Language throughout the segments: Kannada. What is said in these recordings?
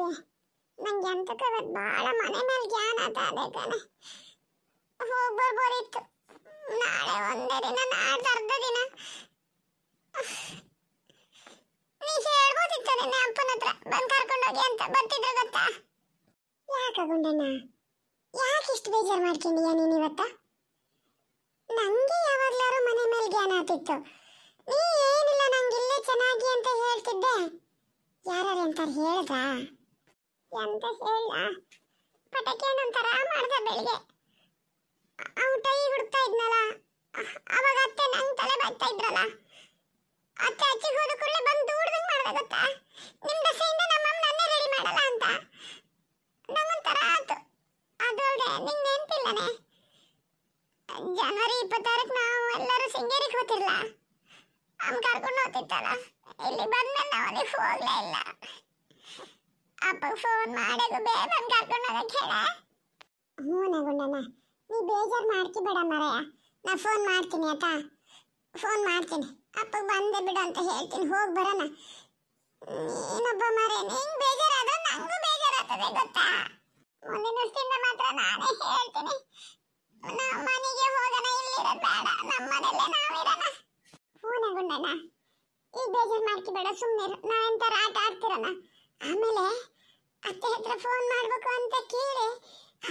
ಹೌದೆ ನಂಗೆ ಎಂತಕ್ಕೆ ಇವತ್ತು ಬಹಳ ಮನೆ ಮೇಲೆ ಜ್ಞಾನ ಅದೇ ಕಣೆ ಹೋಗಿ ಬರ್ಬೋದಿತ್ತು ನಾಳೆ ಒಂದೇ ದಿನ ನಾಡ್ದು ಅರ್ಧ ದಿನ ನೀ ಹೇಳ್ಬೋದಿತ್ತು ನಿನ್ನೆ ಅಪ್ಪನ ಹತ್ರ ಬಂದು ಕರ್ಕೊಂಡೋಗಿ ಅಂತ ಬರ್ತಿದ್ರು ಗೊತ್ತಾ ಯಾಕೆ ಗುಂಡಣ್ಣ ಯಾಕೆ ಇಷ್ಟು ಬೇಜಾರು ಮಾಡ್ಕೊಂಡಿಯ ನೀನು ಇವತ್ತ ನಂಗೆ ಯಾವಾಗ್ಲಾರು ಮನೆ ಮೇಲೆ ಜ್ಞಾನ ಆತಿತ್ತು ನೀ ಏನಿಲ್ಲ ನಂಗೆ ಇಲ್ಲೇ ಚೆನ್ನಾಗಿ ಅಂತ ಹೇಳ್ತಿದ್ದೆ ಯಾರು ಅಂತ ಹೇಳ್ದಾ ಎಂತ ಹೇಳಿಲ್ಲ ಪಟಾಕಿ ಹಣ್ಣು ಒಂಥರ ಮಾಡ್ದ ಬೆಳಿಗ್ಗೆ ಅವ್ನು ಟೈ ಹುಡುಕ್ತಾ ಇದ್ನಲ್ಲ ಅವಾಗ ಅತ್ತೆ ನಂಗೆ ತಲೆ ಬಾಯ್ತಾ ಇದ್ರಲ್ಲ ಅತ್ತೆ ಅಚ್ಚಿಗೆ ಹೋದ ಕೂಡಲೇ ಬಂದು ದೂಡ್ದಂಗೆ ಮಾಡ್ದೆ ಗೊತ್ತಾ ನಿಮ್ಮ ದಸೆಯಿಂದ ನಮ್ಮ ಅಮ್ಮ ನನ್ನೇ ರೆಡಿ ಮಾಡಲ್ಲ ಅಂತ ನಂಗೊಂಥರ ಆತು ಅದು ಅಲ್ಲದೆ ನಿಂಗೆ ನೆನಪಿಲ್ಲನೆ ಜನವರಿ ಇಪ್ಪತ್ತಾರಕ್ಕೆ ನಾವು ಎಲ್ಲರೂ ಸಿಂಗೇರಿಗೆ ಹೋತಿರ್ಲ ಅಮ್ಮ ಕರ್ಕೊಂಡು ಹೋಗ್ತಿತ್ತಲ್ಲ ಇಲ್ಲಿ ಬಂದ್ಮೇಲೆ ನಾವು ಅಲ್ಲಿಗೆ ಹೋಗ್ಲೇ ಇಲ್ಲ ಅಪ್ಪ ಫೋನ್ ಮಾಡೋದು ಬೇಗನ್ ಕರ್ಕೊಂಡು ಹೋಗಕ್ಕೆ ಹೇಳ ಹ್ಞೂ ನಗುಂಡಣ್ಣ ನೀ ಬೇಜಾರು ಮಾಡ್ಕಿಬೇಡ ಮರಯ್ಯ ನಾ ಫೋನ್ ಮಾಡ್ತೀನಿ ಆಯ್ತಾ ಫೋನ್ ಮಾಡ್ತೀನಿ ಅಪ್ಪಗೆ ಬಂದೆ ಬಿಡು ಅಂತ ಹೇಳ್ತೀನಿ ಹೋಗಿ ಬರೋಣ ನೀನೊಬ್ಬ ಮರೆ ನಿಂಗೆ ಬೇಜಾರಾದ್ರೆ ನಂಗೂ ಬೇಜಾರಾಗ್ತದೆ ಗೊತ್ತಾ ಮುಂದಿನ ವರ್ಷದಿಂದ ಮಾತ್ರ ನಾನೇ ಹೇಳ್ತೀನಿ ನಮ್ಮ ಮನೆಗೆ ಹೋಗೋಣ ಇಲ್ಲಿರೋದು ಬೇಡ ನಮ್ಮ ಮನೆಯಲ್ಲೇ ನಾವು ನಾವಿರೋಣ ಹ್ಞೂ ನಗುಂಡಣ್ಣ ಈಗ ಬೇಜಾರು ಮಾಡ್ಕಿಬೇಡ ಸುಮ್ಮನೆ ನಾವೆಂತಾರ ಆಟ ಆಡ್ತಿರೋಣ ಆಮೇಲೆ ಅತ್ತೆ ಹತ್ರ ಫೋನ್ ಮಾಡಬೇಕು ಅಂತ ಕೇಳಿ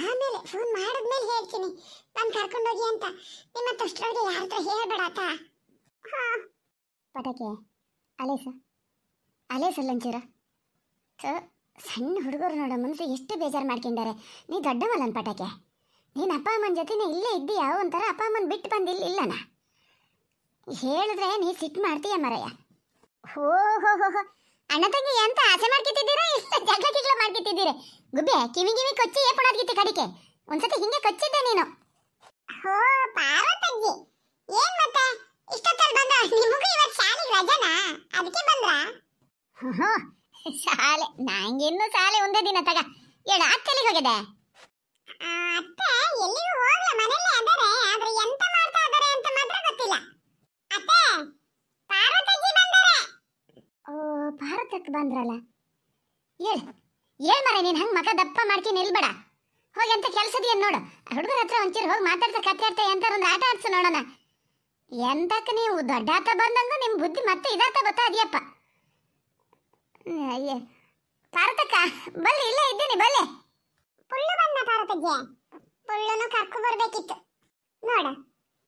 ಆಮೇಲೆ ಫೋನ್ ಮಾಡಿದ್ಮೇಲೆ ಹೇಳ್ತೀನಿ ನಾನು ಕರ್ಕೊಂಡು ಹೋಗಿ ಅಂತ ನಿಮ್ಮ ತಷ್ಟರೊಳಗೆ ಯಾರ ಹತ್ರ ಹೇಳ್ಬೇಡಾತ ಪಟಾಕೆ ಅಲೇ ಸರ್ ಅಲೇ ಸರ್ ಲಂಚೂರ ಸಣ್ಣ ಹುಡುಗರು ನೋಡ ಮನಸ್ಸು ಎಷ್ಟು ಬೇಜಾರು ಮಾಡ್ಕೊಂಡಿದ್ದಾರೆ ನೀ ದೊಡ್ಡ ನನ್ನ ಪಟಾಕೆ ನೀನು ಅಪ್ಪ ಅಮ್ಮನ ಜೊತೆನೇ ಇಲ್ಲೇ ಇದ್ದೀಯಾ ಒಂಥರ ಅಪ್ಪ ಅಮ್ಮನ ಬಿಟ್ಟು ಬಂದಿಲ್ಲ ಇಲ್ಲನ ಹೇಳಿದ್ರೆ ನೀ ಸಿಟ್ಟು ಮಾಡ್ತೀಯ ಮರಯ್ಯ ಓ ಹೋ ಹೋ ಹೋ ಅಣ್ಣ ತಂಗಿ ಅಂತ ಆಸೆ ಮಾಡ್ಕಿತ್ತಿದ್ದೀರಾ ಇಲ್ಲ ಜಗಳ ಕಿಗ್ಲ ಮಾಡ್ಕಿತ್ತಿದ್ದೀರಿ ಗುಬ್ಬೆ ಕಿವಿ ಕಿವಿ ಕೊಚ್ಚಿ ಏ ಪಡೋದ್ಕಿತ್ತಿ ಕಡಿಕೆ ಒಂದ್ಸತಿ ಹಿಂಗೆ ಕೊಚ್ಚಿದ್ದೆ ನೀನು ಹೋ ಪಾರ್ವತಜ್ಜಿ ಏನ್ ಮತ್ತೆ ಇಷ್ಟೊತ್ತಲ್ಲಿ ಬಂದ ನಿಮಗೂ ಇವತ್ತು ಶಾಲೆಗೆ ರಜನಾ ಅದಕ್ಕೆ ಬಂದ್ರಾ ಹೋ ಶಾಲೆ ನಂಗಿನ್ನೂ ಶಾಲೆ ಒಂದೇ ದಿನ ತಗ ಹೇಳ ಅತ್ತೆಲಿಗೆ ಹೋಗಿದೆ ಅತ್ತೆ ಎಲ್ಲಿಗೂ ಹೋಗ್ಲ ಮನೆಯಲ್ಲೇ ಅದರೆ ಆದ್ರೆ ಎಂತ ಭಾರತಕ್ಕೆ ಬಂದ್ರಲ್ಲ ಏಳು ಏಳು ಮರೆ ನೀನು ಹಂಗೆ ಮಗ ದಪ್ಪ ಮಾಡ್ಕಿ ನಿಲ್ಬೇಡ ಹೋಗಿ ಅಂತ ಕೆಲಸದೇನು ನೋಡು ಹುಡುಗರ ಹತ್ರ ಒಂಚೂರು ಹೋಗಿ ಮಾತಾಡ್ತಾ ಕತ್ತಾಡ್ತಾ ಎಂತಾರು ಒಂದು ಆಟ ಆಡ್ಸು ನೋಡೋಣ ಎಂತಕ್ಕೆ ನೀವು ದೊಡ್ಡ ಆತ ಬಂದಂಗ ನಿಮ್ಮ ಬುದ್ಧಿ ಮತ್ತೆ ಇದಾತ ಗೊತ್ತಾ ಅದಿಯಪ್ಪ ಭಾರತಕ್ಕ ಬಲ್ಲಿ ಇಲ್ಲೇ ಇದ್ದೀನಿ ಬಲ್ಲೆ ಪುಳ್ಳು ಬಂದ ಭಾರತಜ್ಜೆ ಪುಳ್ಳುನು ಕರ್ಕು ಬರಬೇಕಿತ್ತು ನೋಡ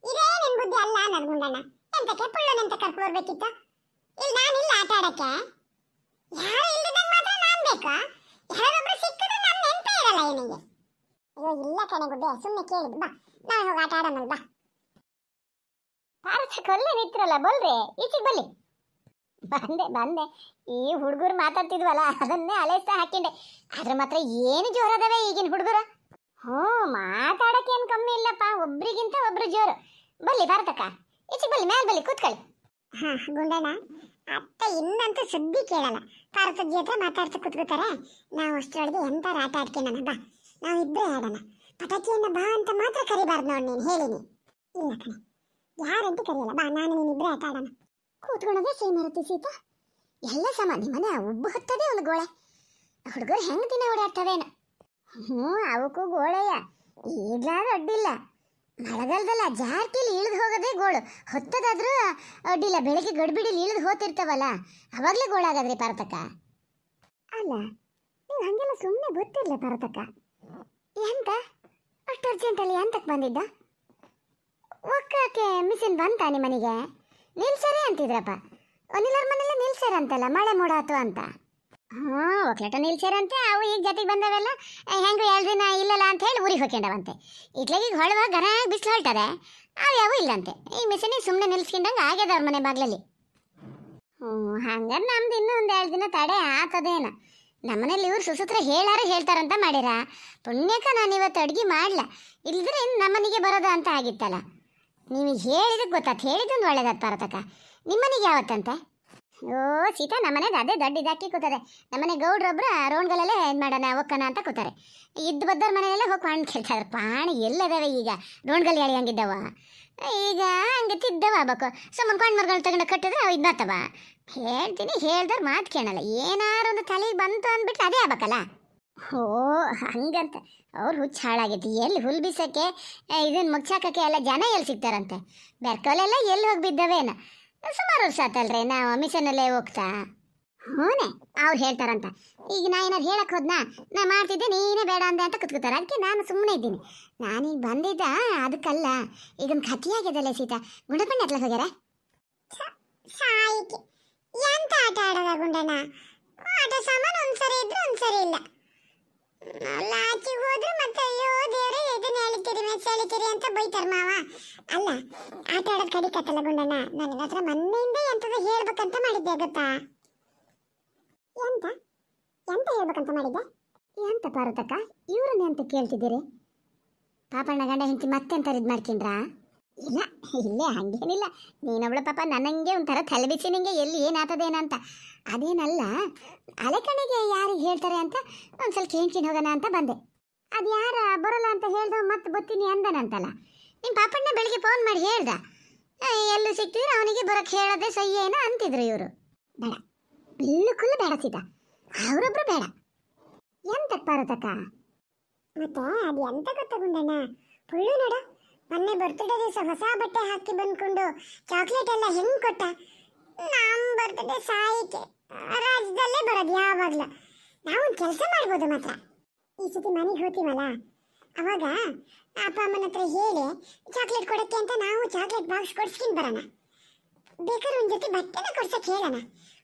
ಇದೇ ನಿನ್ ಬುದ್ಧಿ ಅಲ್ಲ ನನ್ಗುಂಡಣ್ಣ ಎಂತಕ್ಕೆ ನಿಂತ ಕರ್ಕು ಬರಬೇಕಿತ್ತು ಇಲ್ಲಿ ನಾನು ಆಟ ಆಡಕ್ಕೆ ಯಾರು ಇಲ್ಲದಾಗ ಮಾತ್ರ ನಾನ್ ಬೇಕಾ ಯಾರೊಬ್ರು ಸಿಕ್ಕಿದ್ರೆ ನನ್ನ ನೆನಪೇ ಇರಲ್ಲ ಇವನಿಗೆ ಅಯ್ಯೋ ಇಲ್ಲ ಕಣೆ ಗುಡ್ಡೆ ಸುಮ್ಮನೆ ಕೇಳಿದ್ ಬಾ ನಾವು ಹೋಗಿ ಆಟ ಆಡೋಣ ಬಾ ಪಾರಸ ಕೊಲ್ಲೆ ನಿಂತಿರಲ್ಲ ಬಲ್ರಿ ಈಚೆಗೆ ಬಲ್ಲಿ ಬಂದೆ ಬಂದೆ ಈ ಹುಡುಗರು ಮಾತಾಡ್ತಿದ್ವಲ್ಲ ಅದನ್ನೇ ಅಲೆಸ್ತ ಹಾಕಿಂಡೆ ಅದ್ರ ಮಾತ್ರ ಏನು ಜೋರದವೆ ಈಗಿನ ಹುಡುಗರು ಹ್ಞೂ ಏನು ಕಮ್ಮಿ ಇಲ್ಲಪ್ಪ ಒಬ್ರಿಗಿಂತ ಒಬ್ರು ಜೋರು ಬಲ್ಲಿ ಭಾರತಕ್ಕ ಈಚೆಗೆ ಬಲ್ಲಿ ಮೇಲೆ ಬಲ್ಲಿ ಕೂತ್ಕೊಳ್ಳಿ ಹಾಂ ಗುಂಡಣ್ಣ ಅಪ್ಪ ಇನ್ನಂತೂ ಸುದ್ದಿ ಕೇಳಲ್ಲ ಪಾರ್ವತಜ್ಜಿ ಹತ್ರ ಮಾತಾಡ್ತಾ ಕೂತ್ಕೋತಾರೆ ನಾವು ಅಷ್ಟರೊಳಗೆ ಎಂತ ಆಟ ಆಡ್ಕೊಂಡಣ ಬಾ ನಾವು ಇಬ್ಬರೇ ಆಡೋಣ ಪಟಾಕಿಯನ್ನ ಬಾ ಅಂತ ಮಾತ್ರ ಕರಿಬಾರ್ದು ನೋಡಿ ನೀನು ಹೇಳಿನಿ ಇಲ್ಲ ಕಣೆ ಯಾರಂತ ಕರೆಯಲ್ಲ ಬಾ ನಾನು ಇಬ್ಬರೇ ಆಟ ಆಡೋಣ ಸೇಮ್ ಇರುತ್ತೆ ಸೀತಾ ಎಲ್ಲ ಸಮ ನಿಮ್ಮನೆ ಉಬ್ಬು ಹೊತ್ತದೆ ಒಂದು ಗೋಳೆ ಹುಡುಗರು ಹೆಂಗೆ ದಿನ ಓಡಾಡ್ತವೇನು ಹ್ಞೂ ಅವಕ್ಕೂ ಗೋಳಯ್ಯ ಈಗಲಾದ್ರೂ ಅಡ್ಡಿಲ್ಲ ಮಳೆಗಾಲದಲ್ಲ ಜಾರ್ಕಿಲಿ ಇಳಿದು ಹೋಗೋದೇ ಗೋಳು ಹೊತ್ತದಾದ್ರೂ ಅಡ್ಡಿಲ್ಲ ಬೆಳಗ್ಗೆ ಗಡ್ಬಿಡಿಲಿ ಇಳಿದು ಹೋತಿರ್ತಾವಲ್ಲ ಅವಾಗಲೇ ಗೋಳಾಗದ್ರಿ ಪಾರ್ತಕ ಅಲ್ಲ ನೀವು ಹಂಗೆಲ್ಲ ಸುಮ್ಮನೆ ಗೊತ್ತಿಲ್ಲ ಪಾರ್ತಕ ಎಂತ ಅಷ್ಟು ಅರ್ಜೆಂಟಲ್ಲಿ ಎಂತಕ್ಕೆ ಬಂದಿದ್ದ ಒಕ್ಕಕ್ಕೆ ಮಿಷಿನ್ ಬಂತ ನಿಮ್ಮ ಮನೆಗೆ ನಿಲ್ಸರೆ ಅಂತಿದ್ರಪ್ಪ ಮನೆಯಲ್ಲೇ ಮನೇಲಿ ಅಂತಲ್ಲ ಮಳೆ ಮೂಡಾತು ಅಂತ ಹ್ಞೂ ಒಕ್ಲೆಟನ್ ನಿಲ್ಸ್ಯಾರಂತೆ ಅವು ಈಗ ಜೊತೆಗೆ ಬಂದವೆಲ್ಲ ಹೆಂಗು ಎರಡು ದಿನ ಇಲ್ಲಲ್ಲ ಅಂತ ಹೇಳಿ ಊರಿಗೆ ಹೋಗ್ಯಂಡವಂತೆ ಇಟ್ಲಾಗಿ ಈಗ ಹೊಳವಾಗ ಗರ ಬಿಸಿಲು ಹೊರಟದೆ ಅವು ಯಾವೂ ಇಲ್ಲಂತೆ ಈ ಮಿಷನಿಗೆ ಸುಮ್ಮನೆ ನಿಲ್ಸ್ಕೊಂಡಂಗೆ ಆಗ್ಯದ ಅವ್ರ ಮನೆ ಬಾಗ್ಲಲ್ಲಿ ಹ್ಞೂ ಹಂಗಾರೆ ನಮ್ದು ಇನ್ನೂ ಒಂದು ಎರಡು ದಿನ ತಡೆ ಆತದೇನ ನಮ್ಮನೇಲಿ ಇವ್ರು ಸುಸೂತ್ರ ಹೇಳಾರ ಹೇಳ್ತಾರಂತ ಮಾಡಿರ ಪುಣ್ಯಕ ನಾನು ಇವತ್ತು ಅಡುಗೆ ಮಾಡಲ ಇಲ್ಲದ್ರೆ ಇನ್ನು ನಮ್ಮನಿಗೆ ಬರೋದು ಅಂತ ಆಗಿತ್ತಲ್ಲ ನೀವು ಹೇಳಿದಕ್ಕೆ ಗೊತ್ತಾತು ಹೇಳಿದ್ದೊಂದು ಒಳ್ಳೇದಾದ ನಿಮ್ಮ ನಿಮ್ಮನಿಗೆ ಯಾವತ್ತಂತೆ ಓ ಸೀತಾ ನಮ್ಮನೇದು ಅದೇ ದೊಡ್ಡ ಇದಾಕಿ ಕೂತದೆ ನಮ್ಮನೆ ಗೌಡ್ರೊಬ್ರು ರೋಣ್ಗಳಲ್ಲೇ ಏನು ಮಾಡೋಣ ಒಕ್ಕನ ಅಂತ ಕೂತಾರೆ ಇದ್ದ ಬದ್ದವ್ರ ಮನೆಯಲ್ಲೇ ಹೋಗಿ ಕೇಳ್ತಾರೆ ಪಾಣಿ ಎಲ್ಲದವೆ ಈಗ ರೋಣ್ಗಲ್ ಹೇಳಿ ಹಂಗಿದ್ದವ ಈಗ ಹಂಗೆ ತಿದ್ದವ ಬೇಕು ಸುಮ್ಮನೆ ಕಣ್ಣು ಮರಗಳು ತಗೊಂಡು ಕಟ್ಟಿದ್ರೆ ಅವು ಇದ್ನತ್ತವ ಹೇಳ್ತೀನಿ ಹೇಳ್ದವ್ರು ಮಾತು ಕೇಳಲ್ಲ ಏನಾರು ಒಂದು ತಲೆಗೆ ಬಂತು ಅಂದ್ಬಿಟ್ಟು ಅದೇ ಆಗ್ಬೇಕಲ್ಲ ಓ ಹಂಗಂತ ಅವ್ರು ಹುಚ್ಚು ಹಾಳಾಗೈತಿ ಎಲ್ಲಿ ಹುಲ್ ಬಿಸೋಕ್ಕೆ ಇದನ್ನು ಮುಚ್ಚಾಕೋಕ್ಕೆ ಎಲ್ಲ ಜನ ಎಲ್ಲಿ ಸಿಗ್ತಾರಂತೆ ಬೆರ್ಕೋಲೆಲ್ಲ ಎಲ್ಲಿ ಹೋಗಿ ಬಿದ್ದವೇನ ಸುಮಾರು ವರ್ಷ ಆತಲ್ರಿ ನಾವು ಮಿಷನಲ್ಲೇ ಹೋಗ್ತಾ ಹೂನೆ ಅವ್ರು ಹೇಳ್ತಾರಂತ ಈಗ ನಾ ಏನಾದ್ರು ಹೇಳಕ್ ಹೋದ್ನಾ ನಾ ಮಾಡ್ತಿದ್ದೆ ನೀನೇ ಬೇಡ ಅಂದೆ ಅಂತ ಕುತ್ಕೋತಾರೆ ಅದಕ್ಕೆ ನಾನು ಸುಮ್ಮನೆ ಇದ್ದೀನಿ ನಾನೀಗ ಬಂದಿದ್ದ ಅದಕ್ಕಲ್ಲ ಈಗೊಂದು ಕಥೆಯಾಗಿದಲ್ಲ ಸೀತಾ ಗುಂಡಪಣ್ಣ ಹತ್ಲ ಹೋಗ್ಯಾರ ಸಾಯಿಕೆ ಎಂತ ಆಟ ಆಡೋದ ಗುಂಡಣ್ಣ ಆಟ ಸಾಮಾನು ಒಂದ್ಸರಿ ಇದ್ರೆ ಒಂದ್ಸರಿ ಇಲ್ಲ ಲಾಚಿ ಮತ್ತೆ ಅಯ್ಯೋ ದೇವರೇ ಎಳಿತೀರಿ ಮ್ಯಾಚ್ ಅಂತ ಬೈತಾರ ಮಾವ ಅಲ್ಲ ಆಟ ಕಡಿ ಕಡಿಕತ್ತಲ್ಲ ಗುಂಡಣ್ಣ ನನ್ನ ಹತ್ರ ಮೊನ್ನೆಯಿಂದ ಎಂತದ ಹೇಳ್ಬೇಕಂತ ಮಾಡಿದ್ದೆ ಗೊತ್ತಾ ಎಂತ ಎಂತ ಹೇಳ್ಬೇಕಂತ ಮಾಡಿದ್ದೆ ಎಂತ ಪಾರ್ವತಕ್ಕ ಇವರನ್ನ ಎಂತ ಕೇಳ್ತಿದ್ದೀರಿ ಪಾಪಣ್ಣ ಗಂಡ ಹೆಂಡತಿ ಮತ್ತೆಂತ ಇದು ಮಾಡ್ಕೊಂಡ್ರಾ ಇಲ್ಲ ಇಲ್ಲೇ ಹಂಗೇನಿಲ್ಲ ನೀನೊಬ್ಳು ಪಾಪ ನನಗೆ ಒಂಥರ ತಲೆ ಬಿಸಿ ನಿಂಗೆ ಎಲ್ಲಿ ಏನಾತದೇನಂತ ಅದೇನಲ್ಲ ಅಲೆಕಣೆಗೆ ಯಾರಿಗೆ ಹೇಳ್ತಾರೆ ಅಂತ ಒಂದು ಸ್ವಲ್ಪ ಕೇಳ್ಕೊಂಡು ಹೋಗೋಣ ಅಂತ ಬಂದೆ ಅದು ಯಾರ ಬರಲ್ಲ ಅಂತ ಹೇಳ್ದ ಮತ್ತೆ ಬತ್ತೀನಿ ಅಂದನಂತಲ್ಲ ನಿಮ್ಮ ಪಾಪಣ್ಣ ಬೆಳಿಗ್ಗೆ ಫೋನ್ ಮಾಡಿ ಹೇಳ್ದ ಎಲ್ಲಿ ಸಿಕ್ಕಿದ್ರೆ ಅವನಿಗೆ ಬರೋಕ್ಕೆ ಹೇಳೋದೇ ಸಹಿ ಏನೋ ಅಂತಿದ್ರು ಇವರು ಬೇಡ ಬಿಲ್ಕುಲ್ ಬೇಡ ಸೀತಾ ಅವರೊಬ್ರು ಬೇಡ ಎಂತಕ್ಕೆ ಬರುತ್ತಕ್ಕ ಮತ್ತೆ ಅದು ಎಂತ ಗೊತ್ತಗೊಂಡಣ್ಣ ಫುಲ್ಲು ನೋಡ ಮೊನ್ನೆ ಬರ್ತಡೇ ದಿವಸ ಹೊಸ ಬಟ್ಟೆ ಹಾಕಿ ಬಂದ್ಕೊಂಡು ಚಾಕ್ಲೇಟ್ ಎಲ್ಲ ಹೆಂಗ್ ಕೊಟ್ಟ ನಮ್ಮ ಬರ್ತಡೇ ಸಾಯಿಕೆ ರಾಜ್ಯದಲ್ಲೇ ಬರೋದು ಯಾವಾಗ್ಲ ನಾವು ಕೆಲಸ ಮಾಡ್ಬೋದು ಮಾತ್ರ ಈ ಸತಿ ಮನೆಗೆ ಹೋತೀವಲ್ಲ ಅವಾಗ ಅಪ್ಪ ಅಮ್ಮನ ಹತ್ರ ಹೇಳಿ ಚಾಕ್ಲೇಟ್ ಕೊಡಕ್ಕೆ ಅಂತ ನಾವು ಚಾಕ್ಲೇಟ್ ಬಾಕ್ಸ್ ಕೊಡ್ಸ್ಕೊಂಡು ಬರೋಣ ಬೇಕಾದ್ರೆ ಒಂದು ಜೊತೆ ಬಟ್ಟೆನ ಕೊಡ್ಸಕ್ಕೆ ಹೇಳೋಣ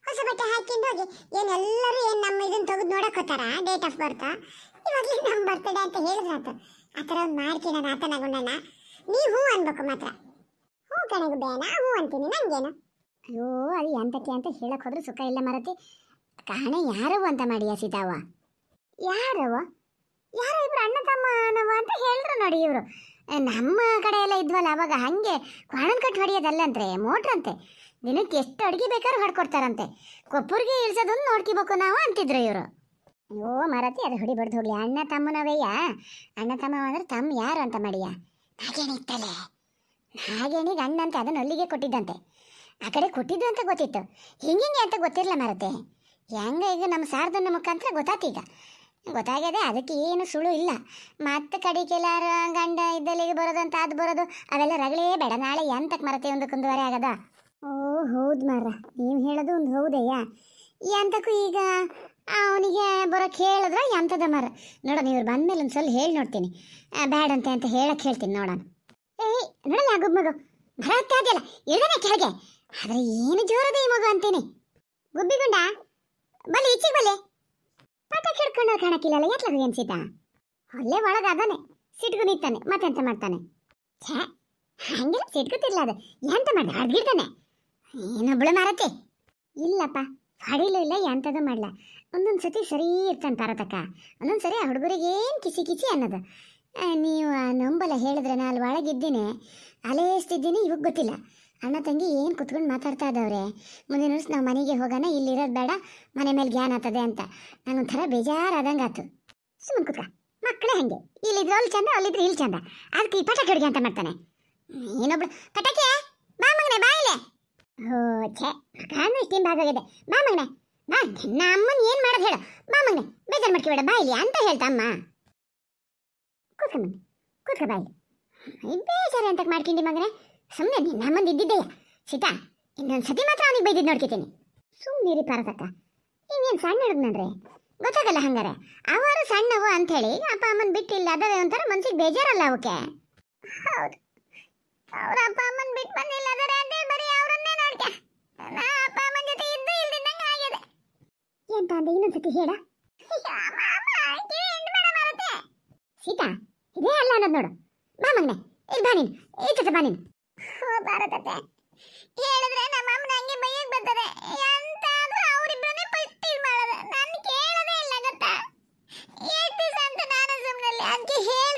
ಹೊಸ ಬಟ್ಟೆ ಹಾಕಿಂದು ಹೋಗಿ ಏನೆಲ್ಲರೂ ಏನು ನಮ್ಮ ಇದನ್ನು ತೆಗೆದು ನೋಡಕ್ಕೋತಾರ ಡೇಟ್ ಆಫ್ ಬರ್ತಾ ಇವಾಗಲೇ ನಮ್ಮ ಬರ್ತಡೆ ಅಂತ ಹೇಳಿದ್ರಾತು ಆ ಥರ ಒಂದು ಆತನ ಆತನಾಗೊಂಡಣ ನೀ ಹೂ ಅನ್ಬೇಕು ಮಾತ್ರ ಹೂ ಕಣಗು ಬೇಡ ಹೂ ಅಂತೀನಿ ನನಗೇನು ಅಯ್ಯೋ ಅದು ಎಂತಕ್ಕೆ ಅಂತ ಹೇಳಕ್ಕೆ ಹೋದ್ರೆ ಸುಖ ಇಲ್ಲ ಮರತಿ ಕಾಣೆ ಯಾರು ಅಂತ ಮಾಡಿಯಾ ಸೀತಾವ ಯಾರವ ಯಾರ ಇಬ್ರು ಅಣ್ಣ ತಮ್ಮ ನಾವು ಅಂತ ಹೇಳಿದ್ರು ನೋಡಿ ಇವರು ನಮ್ಮ ಕಡೆ ಎಲ್ಲ ಇದ್ವಲ್ಲ ಅವಾಗ ಹಾಗೆ ಕ್ವಾಣನ್ ಕಟ್ಟು ಹೊಡೆಯೋದಲ್ಲಂತೆ ಮೋಟ್ರಂತೆ ದಿನಕ್ಕೆ ಎಷ್ಟು ಅಡುಗೆ ಬೇಕಾದ್ರೂ ಹೊಡ್ಕೊಡ್ತಾರಂತೆ ಕೊಪ್ಪರಿಗೆ ಇಳಿಸೋದನ್ನು ನೋಡ್ಕೋಬೇಕು ನಾವು ಅಂತಿದ್ರು ಇವರು ಅಯ್ಯೋ ಮಾರತಿ ಅದು ಹೊಡಿಬಾರ್ದು ಹೋಗ್ಲಿ ಅಣ್ಣ ತಮ್ಮನವಯ್ಯ ಅಣ್ಣ ತಮ್ಮ ಅಂದ್ರೆ ತಮ್ಮ ಯಾರು ಅಂತ ಮಾಡಿಯ ನಾಗೇಣಿ ಇತ್ತಲೇ ಅಣ್ಣಂತೆ ಅದನ್ನು ಅಲ್ಲಿಗೆ ಕೊಟ್ಟಿದ್ದಂತೆ ಆ ಕಡೆ ಕೊಟ್ಟಿದ್ದು ಅಂತ ಗೊತ್ತಿತ್ತು ಹಿಂಗೆ ಅಂತ ಗೊತ್ತಿರಲ್ಲ ಮಾರತೆ ಹೆಂಗ ಈಗ ನಮ್ಮ ಸಾರ್ದನ್ನ ಮುಖಾಂತರ ಗೊತ್ತಾತೀಗ ಗೊತ್ತಾಗ್ಯದೆ ಅದಕ್ಕೆ ಏನು ಸುಳು ಇಲ್ಲ ಮತ್ತೆ ಕಡಿಕೆಲಾರ ಗಂಡ ಇದ್ದಲ್ಲಿಗೆ ಅಂತ ಅದು ಬರೋದು ಅವೆಲ್ಲ ರಗಳೇ ಬೇಡ ನಾಳೆ ಎಂತಕ್ಕೆ ಮರತೆ ಒಂದು ಕುಂದುವರೆ ಆಗದ ಓ ಹೌದು ಮಾರ ನೀವು ಹೇಳೋದು ಒಂದು ಹೌದಯ್ಯ ಎಂತಕ್ಕೂ ಈಗ ಅವನಿಗೆ ಬರೋಕ್ಕೆ ಹೇಳಿದ್ರೆ ಎಂಥದ ಮರ ನೋಡ ನೀವು ಬಂದಮೇಲೆ ಒಂದು ಸಲ ಹೇಳಿ ನೋಡ್ತೀನಿ ಬೇಡಂತೆ ಅಂತ ಹೇಳಕ್ಕೆ ಹೇಳ್ತೀನಿ ನೋಡೋಣ ಏಯ್ ನೋಡಲ್ಲ ಗುಬ್ ಮಗು ಆಗಿಲ್ಲ ಇಳ್ದಾನೆ ಕೆಳಗೆ ಆದರೆ ಏನು ಜೋರದ ಈ ಮಗು ಅಂತೀನಿ ಗುಬ್ಬಿಗುಂಡ ಬಲ್ಲಿ ಈಚೆಗೆ ಬಲ್ಲಿ ಪಟಾಕಿ ಹಿಡ್ಕೊಂಡು ಕಾಣಕ್ಕಿಲ್ಲಲ್ಲ ಎತ್ಲಾಗ ಏನ್ ಸೀತಾ ಅಲ್ಲೇ ಒಳಗ ಅದಾನೆ ಸಿಟ್ಕು ನಿಂತಾನೆ ಮತ್ತೆಂತ ಮಾಡ್ತಾನೆ ಛೇ ಹಂಗೆಲ್ಲ ಸಿಟ್ಕುತ್ತಿಲ್ಲ ಅದು ಎಂತ ಮಾಡ್ದ ಹಡ್ಗಿಡ್ತಾನೆ ಏನೊಬ್ಳು ಮಾರತಿ ಇಲ್ಲಪ್ಪ ಹಡಿಲು ಇಲ್ಲ ಎಂಥದ್ದು ಮಾಡಲ್ಲ ಒಂದೊಂದು ಸತಿ ಸರಿ ಇರ್ತಾನೆ ತಾರತಕ್ಕ ಒಂದೊಂದು ಸರಿ ಆ ಹುಡುಗರಿಗೆ ಏನು ಕಿಸಿ ಕಿಸಿ ಅನ್ನೋದು ನೀವು ನಂಬಲ ಹೇಳಿದ್ರೆ ನಾನು ಒಳಗಿದ್ದೀನಿ ಅಲೇಸ್ತಿದ್ದೀನಿ ಇವಾಗ ಗೊತ್ತಿಲ್ಲ ಅಣ್ಣ ತಂಗಿ ಏನು ಕುತ್ಕೊಂಡು ಮಾತಾಡ್ತಾ ಇದ್ದವ್ರೆ ಮುಂದೆ ನೋಡಿಸ್ ನಾವು ಮನೆಗೆ ಹೋಗೋಣ ಇಲ್ಲಿರೋದು ಬೇಡ ಮನೆ ಮೇಲೆ ಗ್ಯಾನ್ ಆಗ್ತದೆ ಅಂತ ನಾನೊಂಥರ ಬೇಜಾರಾದಂಗೆ ಆತು ಸುಮ್ಮನೆ ಕುತ್ಕ ಮಕ್ಕಳೇ ಹಂಗೆ ಇಲ್ಲಿದ್ರು ಅಲ್ಲಿ ಚಂದ ಅಲ್ಲಿದ್ರೆ ಇಲ್ಲಿ ಚಂದ ಅದಕ್ಕೆ ಈ ಪಟಾಕಿ ಹುಡುಗಿ ಅಂತ ಮಾಡ್ತಾನೆ ಏನೊಬ್ಳು ಪಟಾಕಿ ಬಾ ಮಗನೆ ಬಾ ಇಲ್ಲೇ ಹೋ ಛೇ ಕಾನು ಇಷ್ಟೇನು ಹಿಂಬಾಗೋಗಿದೆ ಬಾ ಮಗನೆ ಬಾ ನಿನ್ನ ಅಮ್ಮನ ಏನು ಮಾಡೋದು ಹೇಳು ಬಾ ಮಗನೆ ಬೇಜಾರು ಮಾಡ್ಕೋಬೇಡ ಬಾ ಇಲ್ಲಿ ಅಂತ ಹೇಳ್ತಾ ಅಮ್ಮ ಕೂತ್ಕ ಮಗನೆ ಕೂತ್ಕ ಬಾ ಇಲ್ಲಿ ಬೇಜಾರು ಅಂತ ಮಾಡ್ಕೊಂಡಿ ಮಗನೇ ಸುಮ್ಮನೆ ನಿನ್ನ ನಮ್ಮಂದು ಇದ್ದಿದ್ದೆಯಾ ಸೀತಾ ಇನ್ನೊಂದು ಸತಿ ಮಾತ್ರ ಅವನಿಗೆ ಬೈದಿದ್ದು ನೋಡ್ಕಿದ್ದೀನಿ ಸುಮ್ಮನಿರಿ ಪಾರತಕ್ಕ ಇನ್ನೇನು ಸಣ್ಣ ಹಿಡಿದ್ನಂದ್ರೆ ಗೊತ್ತಾಗಲ್ಲ ಹಂಗಾರೆ ಅವರು ಸಣ್ಣವು ಅಂಥೇಳಿ ಅಪ್ಪ ಅಮ್ಮನ ಬಿಟ್ಟಿಲ್ಲ ಅದವೇ ಒಂಥರ ಮನ್ಸಿಗೆ ಬೇಜಾರಲ್ಲ ಅವಕ್ಕೆ ಹೌದು ಅವ್ರ ಅಪ್ಪ ಅಮ್ಮನ ಬಿಟ್ಟು ಬಂದಿಲ್ಲ ಅದರ ಅದೇ ಬರೀ ಅವರನ್ನೇ ನೋಡ್ಕ ನಾ ಅಪ್ಪ ಅಮ್ಮನ ಜೊತೆ ಇದ್ದು ಇಲ್ದಿದ್ದಂಗೆ ಆಗಿದೆ ಎಂತ ಅಂದ್ರೆ ಇನ್ನೊಂದ್ಸತಿ ಹೇಳ ಸೀತಾ ಇದೇ ಅಲ್ಲ ಅನ್ನೋದು ನೋಡು ಬಾ ಮಗ್ನೆ ಇಲ್ಲಿ ಬಾ ನೀನು ಈಚೆ ಬಾ ನೀನು ಓ ಭಾರತತೆ ಹೇಳಿದ್ರೆ ನಮ್ಮ ಅಮ್ಮನ ಹಂಗೆ ಬೈಯಕ್ ಬರ್ತದೆ ಎಂತ ಆದ್ರೂ ಅವರಿಬ್ಬರನ್ನೇ ಫಸ್ಟ್ ಮಾಡೋದು ನಾನು ಕೇಳೋದೇ ಇಲ್ಲ ಗೊತ್ತಾ ಹೇಳ್ತೀಸ ಅಂತ ನಾನು ಸುಮ್ಮನೆ ಅದಕ್ಕೆ ಹೇಳಿ